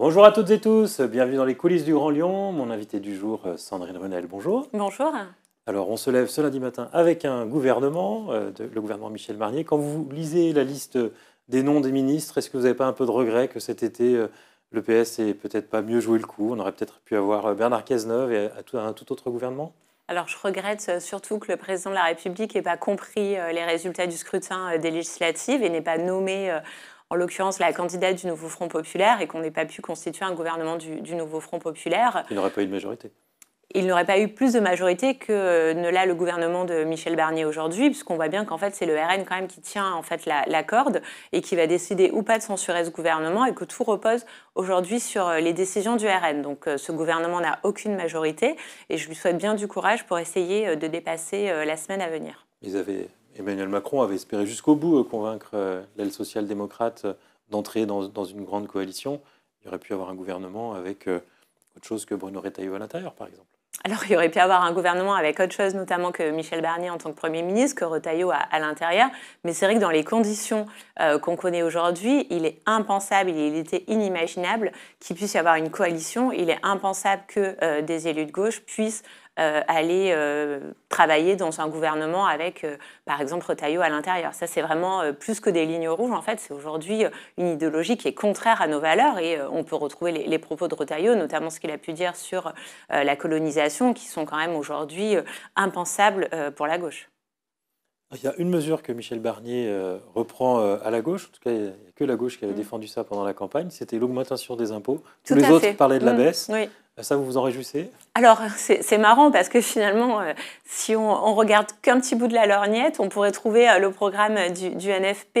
Bonjour à toutes et tous, bienvenue dans les coulisses du Grand Lyon. Mon invité du jour, euh, Sandrine Renel, bonjour. Bonjour. Alors, on se lève ce lundi matin avec un gouvernement, euh, de, le gouvernement Michel Marnier. Quand vous lisez la liste des noms des ministres, est-ce que vous n'avez pas un peu de regret que cet été, euh, le PS n'ait peut-être pas mieux joué le coup On aurait peut-être pu avoir Bernard Cazeneuve et un tout autre gouvernement alors, je regrette surtout que le président de la République n'ait pas compris les résultats du scrutin des législatives et n'ait pas nommé en l'occurrence la candidate du nouveau Front populaire et qu'on n'ait pas pu constituer un gouvernement du, nouveau Front populaire. Il n'aurait pas eu de majorité il n'aurait pas eu plus de majorité que euh, ne l'a le gouvernement de Michel Barnier aujourd'hui, puisqu'on voit bien qu'en fait c'est le RN quand même qui tient en fait la, la, corde et qui va décider ou pas de censurer ce gouvernement et que tout repose aujourd'hui sur euh, les décisions du RN. Donc euh, ce gouvernement n'a aucune majorité et je lui souhaite bien du courage pour essayer de dépasser la semaine à venir. Ils avaient Emmanuel Macron avait espéré jusqu'au bout euh, convaincre euh, l'aile social-démocrate euh, d'entrer dans, une grande coalition. Il aurait pu avoir un gouvernement avec autre chose que Bruno Retailleau à l'intérieur, par exemple. Alors, il aurait pu avoir un gouvernement avec autre chose, notamment que Michel Barnier en tant que Premier ministre, que Retailleau à, l'intérieur. Mais c'est vrai que dans les conditions qu'on connaît aujourd'hui, il est impensable, il était inimaginable qu'il puisse y avoir une coalition. Il est impensable que des élus de gauche puissent euh, aller euh, travailler dans un gouvernement avec, euh, par exemple, Retailleau à l'intérieur. Ça, c'est vraiment plus que des lignes rouges. En fait, c'est aujourd'hui une idéologie qui est contraire à nos valeurs et on peut retrouver les, propos de Retailleau, notamment ce qu'il a pu dire sur la colonisation, qui sont quand même aujourd'hui impensables pour la gauche. Il y a une mesure que Michel Barnier reprend à la gauche, en tout cas, il n'y a que la gauche qui avait mm. défendu ça pendant la campagne, c'était l'augmentation des impôts. Tous les autres parlaient de la mm. baisse. Oui. Euh, ça, vous vous en réjouissez Alors, c'est marrant parce que finalement, euh, si on, regarde qu'un petit bout de la lorgnette, on pourrait trouver euh, le programme du, NFP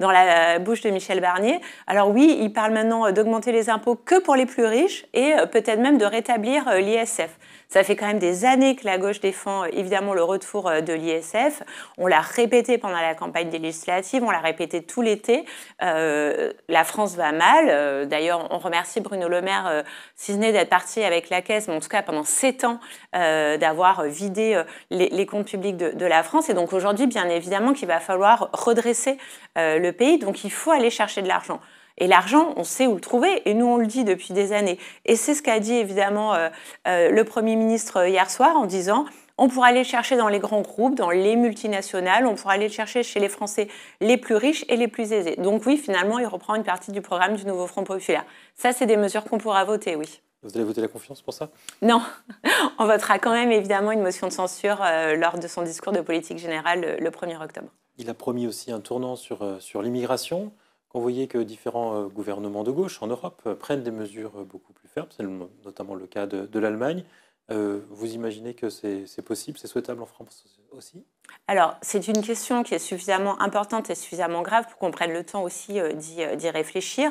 dans la bouche de Michel Barnier. Alors oui, il parle maintenant d'augmenter les impôts que pour les plus riches et peut-être même de rétablir l'ISF. Ça fait quand même des années que la gauche défend euh, évidemment le retour euh, de l'ISF. On l'a répété pendant la campagne des législatives, on l'a répété tout l'été. Euh, la France va mal. D'ailleurs, on remercie Bruno Le Maire ce n'est d'être parti avec la caisse, mais en tout cas pendant sept ans, d'avoir vidé les, comptes publics de, de, la France. Et donc aujourd'hui, bien évidemment qu'il va falloir redresser le pays. Donc il faut aller chercher de l'argent. Et l'argent, on sait où le trouver, et nous, on le dit depuis des années. Et c'est ce qu'a dit évidemment euh, euh, le Premier ministre euh, hier soir en disant, on pourra aller chercher dans les grands groupes, dans les multinationales, on pourra aller le chercher chez les Français les plus riches et les plus aisés. Donc oui, finalement, il reprend une partie du programme du nouveau Front populaire. Ça, c'est des mesures qu'on pourra voter, oui. Vous allez voter la confiance pour ça Non, on votera quand même évidemment une motion de censure lors de son discours de politique générale le 1er octobre. Il a promis aussi un tournant sur, sur l'immigration. On vous voyez que différents euh, gouvernements de gauche en Europe euh, prennent des mesures euh, beaucoup plus fermes, c'est notamment le cas de l'Allemagne, euh, vous imaginez que c'est possible, c'est souhaitable en France aussi Alors, c'est une question qui est suffisamment importante et suffisamment grave pour qu'on prenne le temps aussi euh, euh, d'y réfléchir.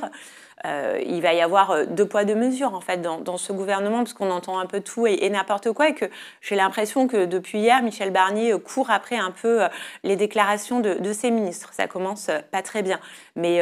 il va y avoir deux poids, deux mesures en fait dans, ce gouvernement, parce qu'on entend un peu tout et, n'importe quoi, et que j'ai l'impression que depuis hier, Michel Barnier court après un peu les déclarations de, de, ses ministres. Ça commence pas très bien. Mais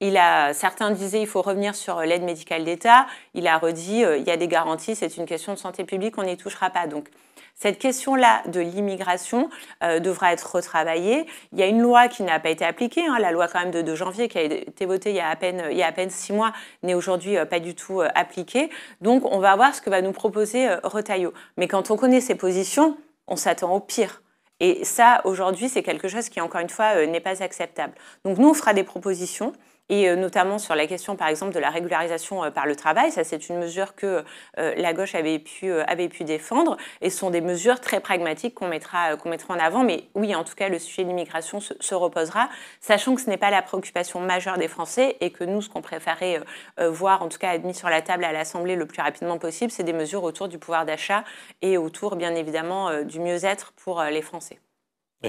il a, certains disaient il faut revenir sur euh, l'aide médicale d'État. Il a redit euh, il y a des garanties, c'est une question de santé publique, on n'y touchera pas. Donc cette question-là de l'immigration euh, devra être retravaillée. Il y a une loi qui n'a pas été appliquée, hein, la loi quand même de 2 janvier qui a été votée il y a à peine, il y à peine six mois, n'est aujourd'hui pas du tout appliquée. Donc on va voir ce que va nous proposer Retailleau. Mais quand on connaît ses positions, on s'attend au pire. Et ça, aujourd'hui, c'est quelque chose qui, encore une fois, n'est pas acceptable. Donc nous, on fera des propositions et euh, notamment sur la question, par exemple, de la régularisation euh, par le travail. Ça, c'est une mesure que euh, la gauche avait pu, avait pu défendre, et ce sont des mesures très pragmatiques qu'on mettra, qu'on mettra en avant. Mais oui, en tout cas, le sujet de l'immigration se, reposera, sachant que ce n'est pas la préoccupation majeure des Français, et que nous, ce qu'on préférait voir, en tout cas admis sur la table à l'Assemblée le plus rapidement possible, c'est des mesures autour du pouvoir d'achat et autour, bien évidemment, du mieux-être pour les Français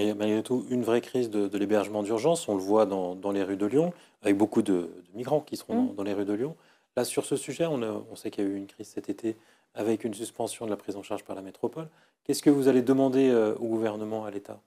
il y a malgré tout une vraie crise de, l'hébergement d'urgence. On le voit dans, les rues de Lyon, avec beaucoup de, migrants qui seront mm. dans, les rues de Lyon. Là, sur ce sujet, on, sait qu'il y a eu une crise cet été avec une suspension de la prise en charge par la métropole. Qu'est-ce que vous allez demander euh, au gouvernement, à l'État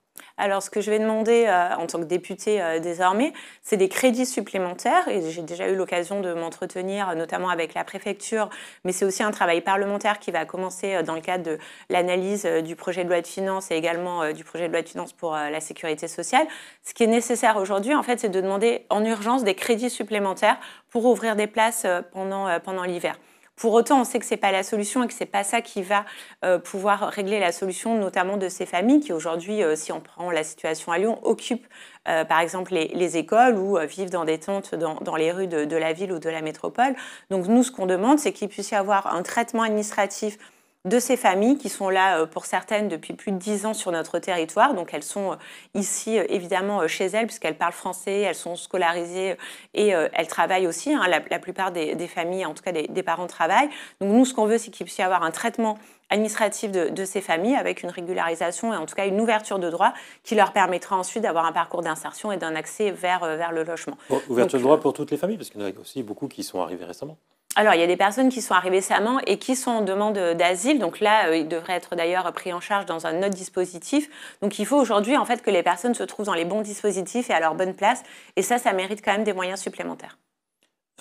alors, ce que je vais demander euh, en tant que député euh, désormais, c'est des crédits supplémentaires. Et j'ai déjà eu l'occasion de m'entretenir, euh, notamment avec la préfecture, mais c'est aussi un travail parlementaire qui va commencer dans le cadre de l'analyse du projet de loi de finances et également du projet de loi de finances pour la sécurité sociale. Ce qui est nécessaire aujourd'hui, en fait, c'est de demander en urgence des crédits supplémentaires pour ouvrir des places pendant l'hiver. Pour autant, on sait que ce n'est pas la solution et que ce n'est pas ça qui va euh, pouvoir régler la solution, notamment de ces familles qui aujourd'hui, euh, si on prend la situation à Lyon, occupent euh, par exemple les, écoles ou vivent dans des tentes dans, les rues de, de, la ville ou de la métropole. Donc nous, ce qu'on demande, c'est qu'il puisse y avoir un traitement administratif de ces familles qui sont là euh, pour certaines depuis plus de dix ans sur notre territoire. Donc elles sont euh, ici euh, évidemment chez elles puisqu'elles parlent français, elles sont scolarisées et elles travaillent aussi. Hein. La, plupart des, familles, en tout cas des, parents travaillent. Donc nous, ce qu'on veut, c'est qu'il puisse y avoir un traitement administratif de, ces familles avec une régularisation et en tout cas une ouverture de droit qui leur permettra ensuite d'avoir un parcours d'insertion et d'un accès vers, vers le logement. ouverture de droit pour toutes les familles, parce qu'il y en a aussi beaucoup qui sont arrivés récemment. Alors, il y a des personnes qui sont arrivées récemment et qui sont en demande euh, d'asile. Donc là, euh, ils devraient être d'ailleurs pris en charge dans un autre dispositif. Donc il faut aujourd'hui, en fait, que les personnes se trouvent dans les bons dispositifs et à leur bonne place. Et ça, ça mérite quand même des moyens supplémentaires.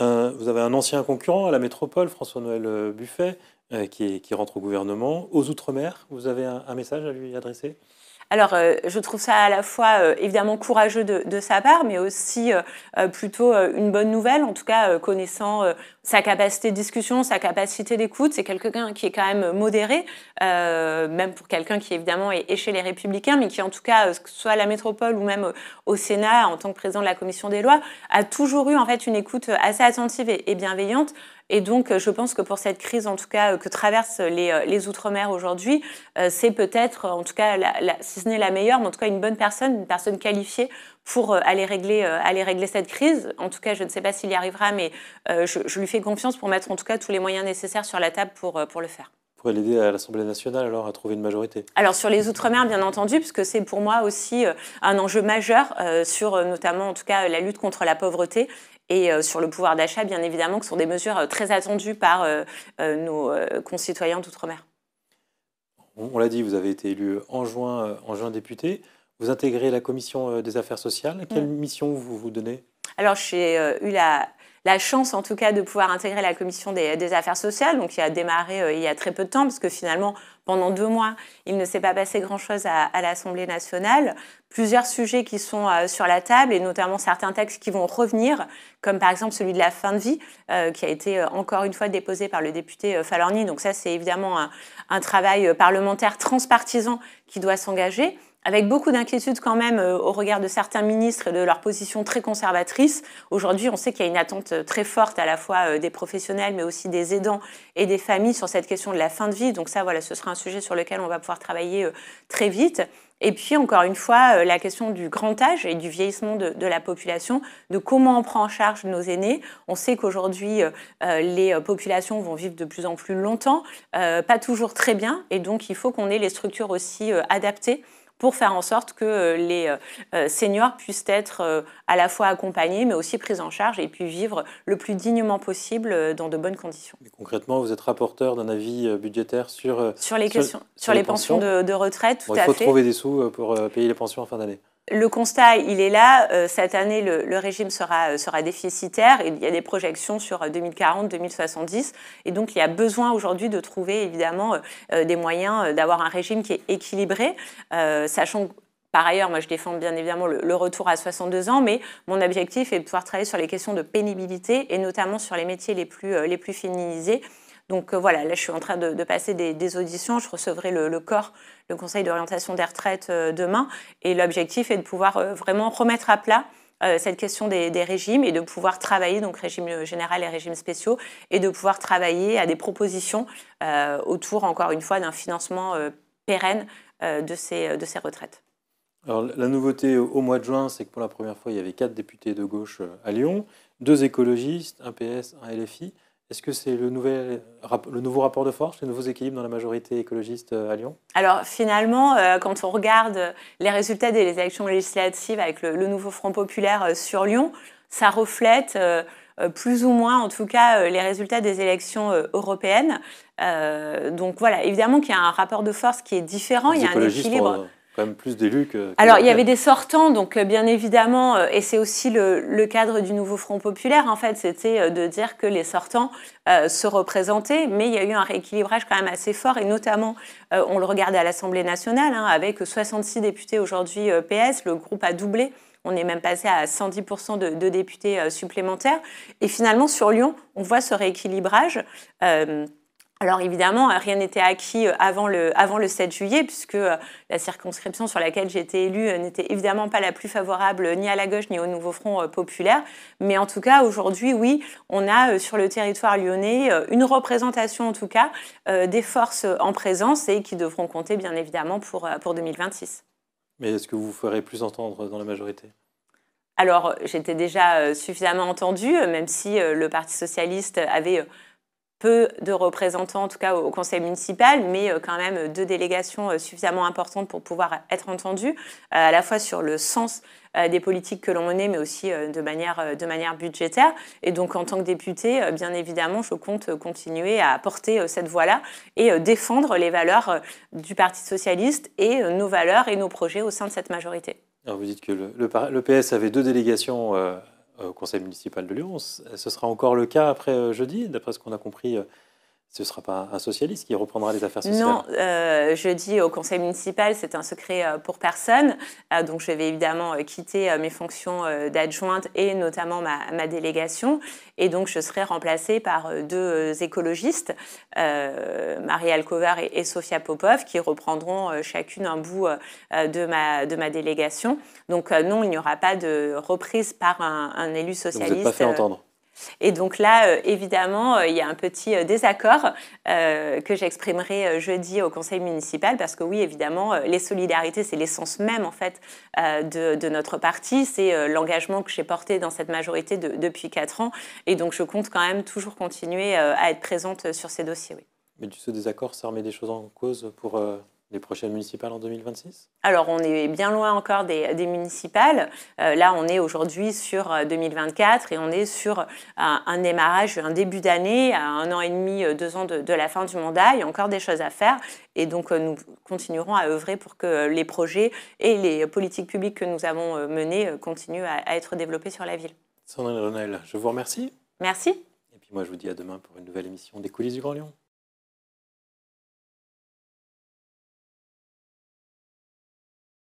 Euh, vous avez un ancien concurrent à la métropole, François-Noël Buffet, qui, rentre au gouvernement. Aux Outre-mer, vous avez un message à lui adresser alors, euh, je trouve ça à la fois euh, évidemment courageux de, sa part, mais aussi euh, plutôt une bonne nouvelle, en tout cas connaissant sa capacité de discussion, sa capacité d'écoute. C'est quelqu'un qui est quand même modéré, même pour quelqu'un qui évidemment est, chez les Républicains, mais qui en tout cas, soit à la métropole ou même au Sénat, en tant que président de la commission des lois, a toujours eu en fait une écoute assez attentive et, bienveillante. Et donc, euh, je pense que pour cette crise, en tout cas, euh, que traversent les, euh, Outre-mer aujourd'hui, c'est peut-être, en tout cas, si ce n'est la meilleure, mais en tout cas une bonne personne, une personne qualifiée pour aller régler, aller régler cette crise. En tout cas, je ne sais pas s'il y arrivera, mais je, je, lui fais confiance pour mettre en tout cas tous les moyens nécessaires sur la table pour, pour le faire pourrait l'aider à l'Assemblée nationale alors à trouver une majorité Alors sur les Outre-mer, bien entendu, puisque c'est pour moi aussi euh, un enjeu majeur euh, sur euh, notamment en tout cas la lutte contre la pauvreté et sur le pouvoir d'achat, bien évidemment, qui sont des mesures très attendues par nos concitoyens d'Outre-mer. On, l'a dit, vous avez été élu en juin, en juin député. Vous intégrez la commission des affaires sociales. Quelle mm. mission vous vous donnez alors, j'ai eu la la chance en tout cas de pouvoir intégrer la commission des, affaires sociales, donc qui a démarré euh, il y a très peu de temps, parce que finalement, pendant deux mois, il ne s'est pas passé grand-chose à, l'Assemblée nationale. Plusieurs sujets qui sont euh, sur la table, et notamment certains textes qui vont revenir, comme par exemple celui de la fin de vie, euh, qui a été encore une fois déposé par le député Falorni. Donc ça, c'est évidemment un travail parlementaire transpartisan qui doit s'engager avec beaucoup d'inquiétude quand même euh, au regard de certains ministres et de leur position très conservatrice. Aujourd'hui, on sait qu'il y a une attente euh, très forte à la fois euh, des professionnels, mais aussi des aidants et des familles sur cette question de la fin de vie. Donc ça, voilà, ce sera un sujet sur lequel on va pouvoir travailler très vite. Et puis, encore une fois, la question du grand âge et du vieillissement de, la population, de comment on prend en charge nos aînés. On sait qu'aujourd'hui, les populations vont vivre de plus en plus longtemps, pas toujours très bien, et donc il faut qu'on ait les structures aussi adaptées pour faire en sorte que euh, les euh, euh, seniors puissent être à la fois accompagnés, mais aussi pris en charge et puis vivre le plus dignement possible dans de bonnes conditions. concrètement, vous êtes rapporteur d'un avis budgétaire sur, sur les, questions, sur, les, pensions, de, retraite, Il faut trouver des sous pour payer les pensions en fin d'année le constat, il est là. Euh, cette année, le, régime euh, sera, déficitaire. Il y a des projections sur 2040, euh, 2070. Et donc, il y a besoin aujourd'hui de trouver évidemment des moyens d'avoir un régime qui est équilibré, sachant que par ailleurs, moi je défends bien évidemment le, retour à 62 ans, mais mon objectif est de pouvoir travailler sur les questions de pénibilité et notamment sur les métiers les plus féminisés. Donc euh, voilà, là je suis en train de, passer des, auditions, je recevrai le, corps, le conseil d'orientation des retraites euh, demain, et l'objectif est de pouvoir euh, vraiment remettre à plat cette question des, régimes et de pouvoir travailler, donc régime général et régimes spéciaux, et de pouvoir travailler à des propositions autour, encore une fois, d'un financement pérenne de ces, de ces retraites. Alors, la nouveauté au mois de juin, c'est que pour la première fois, il y avait quatre députés de gauche à Lyon, deux écologistes, un PS, un LFI. Est-ce que c'est le, nouvel, le nouveau rapport de force, les nouveaux équilibres dans la majorité écologiste euh, à Lyon Alors finalement, euh, quand on regarde les résultats des élections législatives avec le, nouveau Front populaire euh, sur Lyon, ça reflète plus ou moins, en tout cas, les résultats des élections européennes. donc voilà, évidemment qu'il y a un rapport de force qui est différent, il y a un équilibre plus d'élus que, Alors, il y avait des sortants, donc euh, bien évidemment, euh, et c'est aussi le, cadre du nouveau Front populaire, en fait, c'était euh, de dire que les sortants se représentaient, mais il y a eu un rééquilibrage quand même assez fort, et notamment, on le regarde à l'Assemblée nationale, hein, avec 66 députés aujourd'hui PS, le groupe a doublé. On est même passé à 110% de, de, députés supplémentaires. Et finalement, sur Lyon, on voit ce rééquilibrage. Alors évidemment, euh, rien n'était acquis euh, avant le, avant le 7 juillet, puisque euh, la circonscription sur laquelle j'étais été élue n'était évidemment pas la plus favorable ni à la gauche ni au nouveau front populaire. Mais en tout cas, aujourd'hui, oui, on a sur le territoire lyonnais une représentation en tout cas des forces en présence et qui devront compter bien évidemment pour, pour 2026. Mais est-ce que vous ferez plus entendre dans la majorité Alors j'étais déjà suffisamment entendue, même si le Parti socialiste avait peu de représentants, en tout cas au conseil municipal, mais euh, quand même deux délégations euh, suffisamment importantes pour pouvoir être entendues, euh, à la fois sur le sens des politiques que l'on menait, mais aussi de manière, de manière budgétaire. Et donc, en tant que député, bien évidemment, je compte continuer à porter cette voie-là et défendre les valeurs du Parti socialiste et nos valeurs et nos projets au sein de cette majorité. Alors, vous dites que le, le, PS avait deux délégations. Euh, au conseil municipal de Lyon. Ce sera encore le cas après euh, jeudi, d'après ce qu'on a compris euh, ce ne sera pas un socialiste qui reprendra les affaires sociales Non, euh, je dis au conseil municipal, c'est un secret euh, pour personne. Euh, donc je vais évidemment quitter mes fonctions d'adjointe et notamment ma, délégation. Et donc je serai remplacée par deux écologistes, Marie Alcover et, Sophia Sofia Popov, qui reprendront chacune un bout de, ma, de ma délégation. Donc non, il n'y aura pas de reprise par un, élu socialiste. vous n'êtes pas fait entendre et donc là, euh, évidemment, euh, il y a un petit euh, désaccord que j'exprimerai jeudi au conseil municipal parce que oui, évidemment, les solidarités, c'est l'essence même en fait de, notre parti, c'est l'engagement que j'ai porté dans cette majorité depuis quatre ans, et donc je compte quand même toujours continuer à être présente sur ces dossiers. Mais du ce désaccord, ça remet des choses en cause pour les prochaines municipales en 2026 Alors, on est bien loin encore des, municipales. Euh, là, on est aujourd'hui sur 2024 euh, et on est sur euh, un, démarrage, un début d'année, un an et demi, deux ans de, la fin du mandat. Il y a encore des choses à faire. Et donc, nous continuerons à œuvrer pour que les projets et les politiques publiques que nous avons menées continuent à, être développés sur la ville. Sandrine Renel, je vous remercie. Merci. Et puis moi, je vous dis à demain pour une nouvelle émission des coulisses du Grand Lyon.